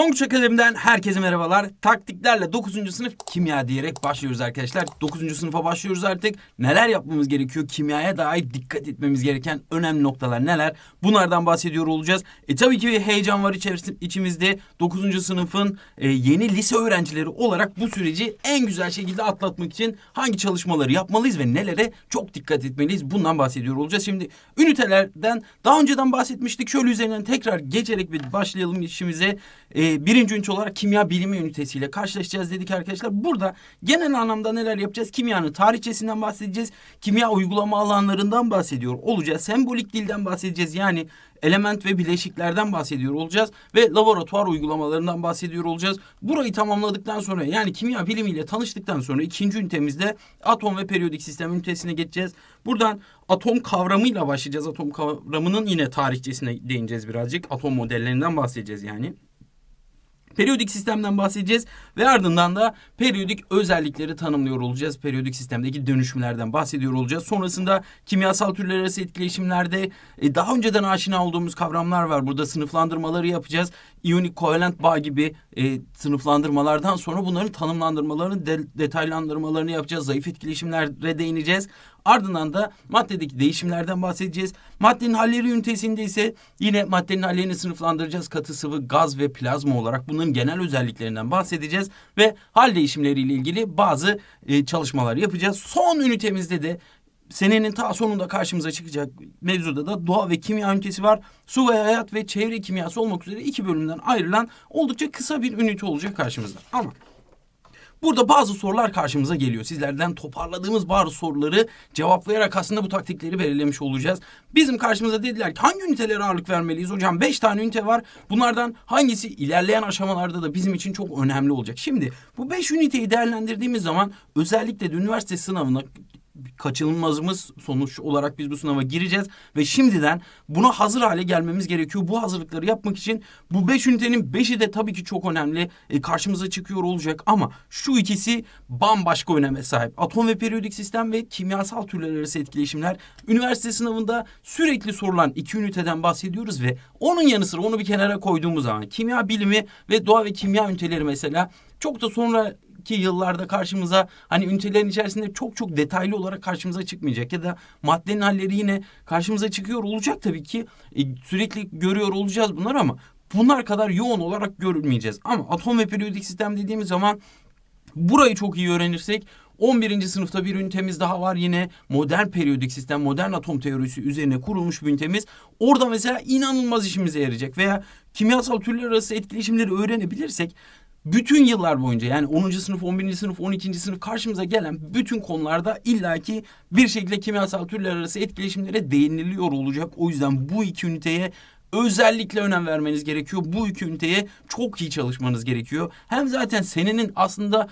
Pamukçu Akademi'den herkese merhabalar. Taktiklerle 9. sınıf kimya diyerek başlıyoruz arkadaşlar. 9. sınıfa başlıyoruz artık. Neler yapmamız gerekiyor? Kimyaya dair dikkat etmemiz gereken önemli noktalar neler? Bunlardan bahsediyor olacağız. E tabii ki bir heyecan var içimizde. 9. sınıfın e, yeni lise öğrencileri olarak bu süreci en güzel şekilde atlatmak için hangi çalışmaları yapmalıyız ve nelere çok dikkat etmeliyiz? Bundan bahsediyor olacağız. Şimdi ünitelerden daha önceden bahsetmiştik. Şöyle üzerinden tekrar geçerek bir başlayalım işimize. E, e, birinci ünite olarak kimya bilimi ünitesiyle karşılaşacağız dedik arkadaşlar. Burada genel anlamda neler yapacağız? Kimyanın tarihçesinden bahsedeceğiz. Kimya uygulama alanlarından bahsediyor olacağız. Sembolik dilden bahsedeceğiz. Yani element ve bileşiklerden bahsediyor olacağız ve laboratuvar uygulamalarından bahsediyor olacağız. Burayı tamamladıktan sonra yani kimya bilimiyle tanıştıktan sonra ikinci ünitemizde atom ve periyodik sistem ünitesine geçeceğiz. Buradan atom kavramıyla başlayacağız. Atom kavramının yine tarihçesine değineceğiz birazcık. Atom modellerinden bahsedeceğiz yani. Periyodik sistemden bahsedeceğiz ve ardından da periyodik özellikleri tanımlıyor olacağız. Periyodik sistemdeki dönüşümlerden bahsediyor olacağız. Sonrasında kimyasal türler arası etkileşimlerde e, daha önceden aşina olduğumuz kavramlar var. Burada sınıflandırmaları yapacağız. İyonik kovalent bağ gibi e, sınıflandırmalardan sonra bunların tanımlandırmalarını, de, detaylandırmalarını yapacağız. Zayıf etkileşimlere değineceğiz. Ardından da maddedeki değişimlerden bahsedeceğiz. Maddenin halleri ünitesinde ise yine maddenin hallerini sınıflandıracağız. Katı sıvı, gaz ve plazma olarak bunların genel özelliklerinden bahsedeceğiz. Ve hal değişimleriyle ilgili bazı e, çalışmalar yapacağız. Son ünitemizde de senenin ta sonunda karşımıza çıkacak mevzuda da doğa ve kimya ünitesi var. Su ve hayat ve çevre kimyası olmak üzere iki bölümden ayrılan oldukça kısa bir ünite olacak karşımızda. Ama Burada bazı sorular karşımıza geliyor. Sizlerden toparladığımız bazı soruları cevaplayarak aslında bu taktikleri belirlemiş olacağız. Bizim karşımıza dediler ki hangi ünitelere ağırlık vermeliyiz hocam? Beş tane ünite var. Bunlardan hangisi ilerleyen aşamalarda da bizim için çok önemli olacak? Şimdi bu beş üniteyi değerlendirdiğimiz zaman özellikle de üniversite sınavına kaçınılmazımız sonuç olarak biz bu sınava gireceğiz ve şimdiden buna hazır hale gelmemiz gerekiyor. Bu hazırlıkları yapmak için bu beş ünitenin beşi de tabii ki çok önemli. E, karşımıza çıkıyor olacak ama şu ikisi bambaşka öneme sahip. Atom ve periyodik sistem ve kimyasal türler arası etkileşimler üniversite sınavında sürekli sorulan iki üniteden bahsediyoruz ve onun yanı sıra onu bir kenara koyduğumuz zaman kimya bilimi ve doğa ve kimya üniteleri mesela çok da sonra ileriki yıllarda karşımıza hani ünitelerin içerisinde çok çok detaylı olarak karşımıza çıkmayacak ya da maddenin halleri yine karşımıza çıkıyor olacak tabii ki. E, sürekli görüyor olacağız bunlar ama bunlar kadar yoğun olarak görülmeyeceğiz. Ama atom ve periyodik sistem dediğimiz zaman burayı çok iyi öğrenirsek 11. sınıfta bir ünitemiz daha var yine modern periyodik sistem, modern atom teorisi üzerine kurulmuş bir ünitemiz. Orada mesela inanılmaz işimize yarayacak veya kimyasal türler arası etkileşimleri öğrenebilirsek bütün yıllar boyunca yani 10. sınıf, 11. sınıf, 12. sınıf karşımıza gelen bütün konularda illaki bir şekilde kimyasal türler arası etkileşimlere değiniliyor olacak. O yüzden bu iki üniteye özellikle önem vermeniz gerekiyor. Bu iki üniteye çok iyi çalışmanız gerekiyor. Hem zaten senenin aslında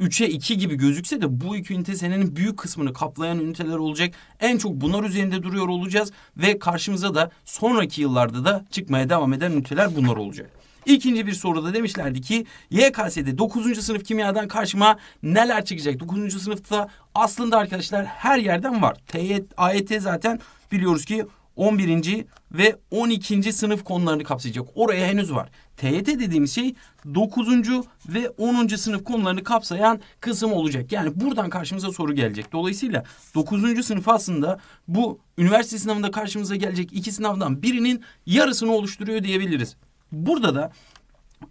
3'e 2 gibi gözükse de bu iki ünite senenin büyük kısmını kaplayan üniteler olacak. En çok bunlar üzerinde duruyor olacağız ve karşımıza da sonraki yıllarda da çıkmaya devam eden üniteler bunlar olacak. İkinci bir soruda demişlerdi ki YKS'de 9. sınıf kimyadan karşıma neler çıkacak? 9. sınıfta aslında arkadaşlar her yerden var. TYT, AYT zaten biliyoruz ki 11. ve 12. sınıf konularını kapsayacak. Oraya henüz var. TYT dediğimiz şey 9. ve 10. sınıf konularını kapsayan kısım olacak. Yani buradan karşımıza soru gelecek. Dolayısıyla 9. sınıf aslında bu üniversite sınavında karşımıza gelecek iki sınavdan birinin yarısını oluşturuyor diyebiliriz. Burada da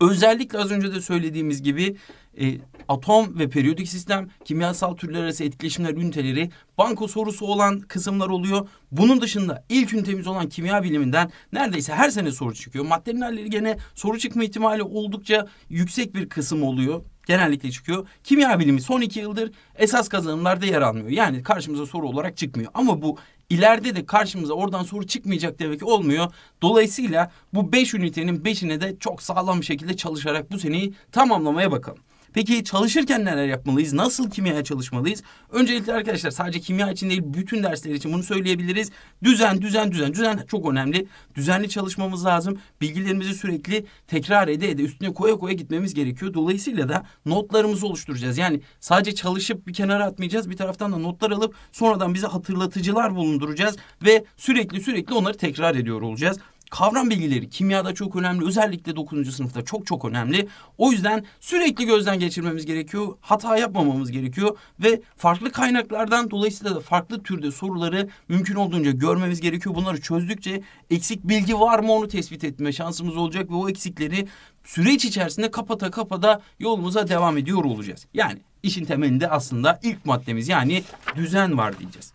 özellikle az önce de söylediğimiz gibi e, atom ve periyodik sistem, kimyasal türler arası etkileşimler üniteleri, banko sorusu olan kısımlar oluyor. Bunun dışında ilk ünitemiz olan kimya biliminden neredeyse her sene soru çıkıyor. Maddelerle gene soru çıkma ihtimali oldukça yüksek bir kısım oluyor genellikle çıkıyor. Kimya bilimi son iki yıldır esas kazanımlarda yer almıyor. Yani karşımıza soru olarak çıkmıyor. Ama bu ileride de karşımıza oradan soru çıkmayacak demek ki olmuyor. Dolayısıyla bu beş ünitenin beşine de çok sağlam bir şekilde çalışarak bu seneyi tamamlamaya bakalım. Peki çalışırken neler yapmalıyız? Nasıl kimyaya çalışmalıyız? Öncelikle arkadaşlar sadece kimya için değil bütün dersler için bunu söyleyebiliriz. Düzen, düzen, düzen. Düzen çok önemli. Düzenli çalışmamız lazım. Bilgilerimizi sürekli tekrar ede ede üstüne koya koya gitmemiz gerekiyor. Dolayısıyla da notlarımızı oluşturacağız. Yani sadece çalışıp bir kenara atmayacağız. Bir taraftan da notlar alıp sonradan bize hatırlatıcılar bulunduracağız ve sürekli sürekli onları tekrar ediyor olacağız. Kavram bilgileri kimyada çok önemli. Özellikle 9. sınıfta çok çok önemli. O yüzden sürekli gözden geçirmemiz gerekiyor. Hata yapmamamız gerekiyor. Ve farklı kaynaklardan dolayısıyla da farklı türde soruları mümkün olduğunca görmemiz gerekiyor. Bunları çözdükçe eksik bilgi var mı onu tespit etme şansımız olacak. Ve o eksikleri süreç içerisinde kapata kapata yolumuza devam ediyor olacağız. Yani işin temelinde aslında ilk maddemiz yani düzen var diyeceğiz.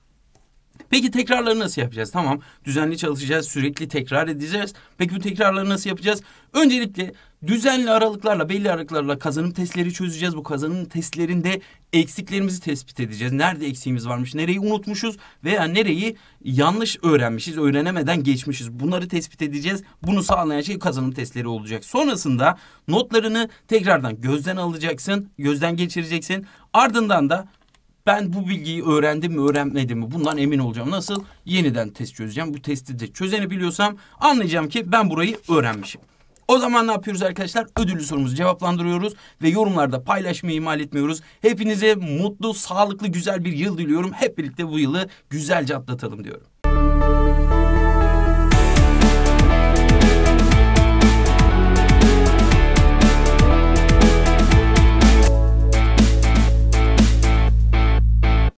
Peki tekrarları nasıl yapacağız? Tamam düzenli çalışacağız, sürekli tekrar edeceğiz. Peki bu tekrarları nasıl yapacağız? Öncelikle düzenli aralıklarla, belli aralıklarla kazanım testleri çözeceğiz. Bu kazanım testlerinde eksiklerimizi tespit edeceğiz. Nerede eksiğimiz varmış, nereyi unutmuşuz veya nereyi yanlış öğrenmişiz, öğrenemeden geçmişiz. Bunları tespit edeceğiz. Bunu sağlayan şey kazanım testleri olacak. Sonrasında notlarını tekrardan gözden alacaksın, gözden geçireceksin. Ardından da ben bu bilgiyi öğrendim mi öğrenmedim mi bundan emin olacağım. Nasıl? Yeniden test çözeceğim. Bu testi de çözeni biliyorsam anlayacağım ki ben burayı öğrenmişim. O zaman ne yapıyoruz arkadaşlar? Ödüllü sorumuzu cevaplandırıyoruz ve yorumlarda paylaşmayı ihmal etmiyoruz. Hepinize mutlu, sağlıklı, güzel bir yıl diliyorum. Hep birlikte bu yılı güzelce atlatalım diyorum.